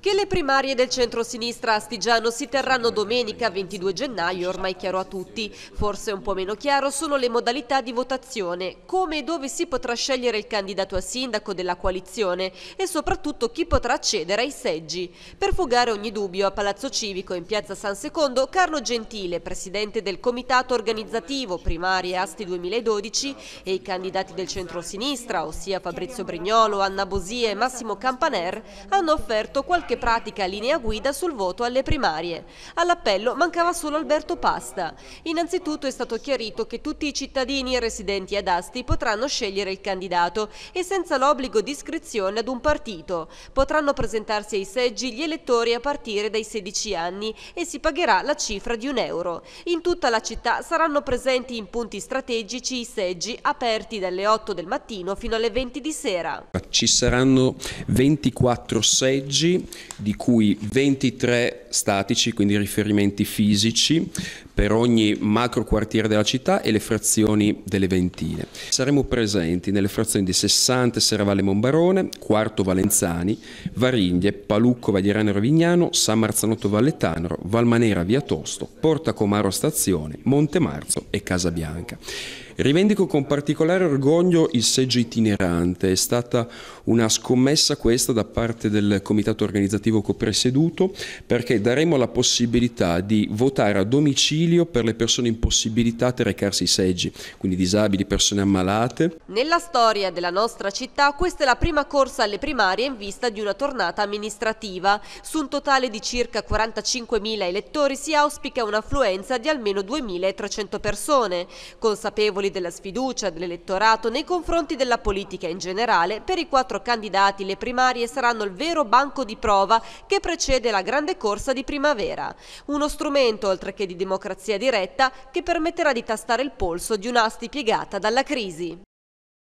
Che le primarie del centro-sinistra astigiano si terranno domenica 22 gennaio è ormai chiaro a tutti. Forse un po' meno chiaro sono le modalità di votazione, come e dove si potrà scegliere il candidato a sindaco della coalizione e soprattutto chi potrà accedere ai seggi. Per fugare ogni dubbio, a Palazzo Civico in piazza San Secondo, Carlo Gentile, presidente del comitato organizzativo Primarie Asti 2012 e i candidati del centro-sinistra, ossia Fabrizio Brignolo, Anna Bosia e Massimo Campaner, hanno offerto qualche che pratica linea guida sul voto alle primarie. All'appello mancava solo Alberto Pasta. Innanzitutto è stato chiarito che tutti i cittadini residenti ad Asti potranno scegliere il candidato e senza l'obbligo di iscrizione ad un partito. Potranno presentarsi ai seggi gli elettori a partire dai 16 anni e si pagherà la cifra di un euro. In tutta la città saranno presenti in punti strategici i seggi aperti dalle 8 del mattino fino alle 20 di sera. Ci saranno 24 seggi di cui 23 statici, quindi riferimenti fisici, per ogni macro quartiere della città e le frazioni delle Ventine. Saremo presenti nelle frazioni di Sessante, Serravalle Monbarone, Quarto Valenzani, Varigne, Palucco, Vagliarano Rovignano, San Marzanotto Valletano, Valmanera Via Tosto, Porta Comaro Stazione, Monte Marzo e Casabianca. Rivendico con particolare orgoglio il seggio itinerante, è stata una scommessa questa da parte del comitato organizzativo che ho presieduto perché daremo la possibilità di votare a domicilio per le persone impossibilitate a recarsi ai seggi, quindi disabili, persone ammalate. Nella storia della nostra città questa è la prima corsa alle primarie in vista di una tornata amministrativa. Su un totale di circa 45.000 elettori si auspica un'affluenza di almeno 2.300 persone. Consapevoli motivi della sfiducia dell'elettorato nei confronti della politica in generale, per i quattro candidati le primarie saranno il vero banco di prova che precede la grande corsa di primavera. Uno strumento, oltre che di democrazia diretta, che permetterà di tastare il polso di un'asti piegata dalla crisi.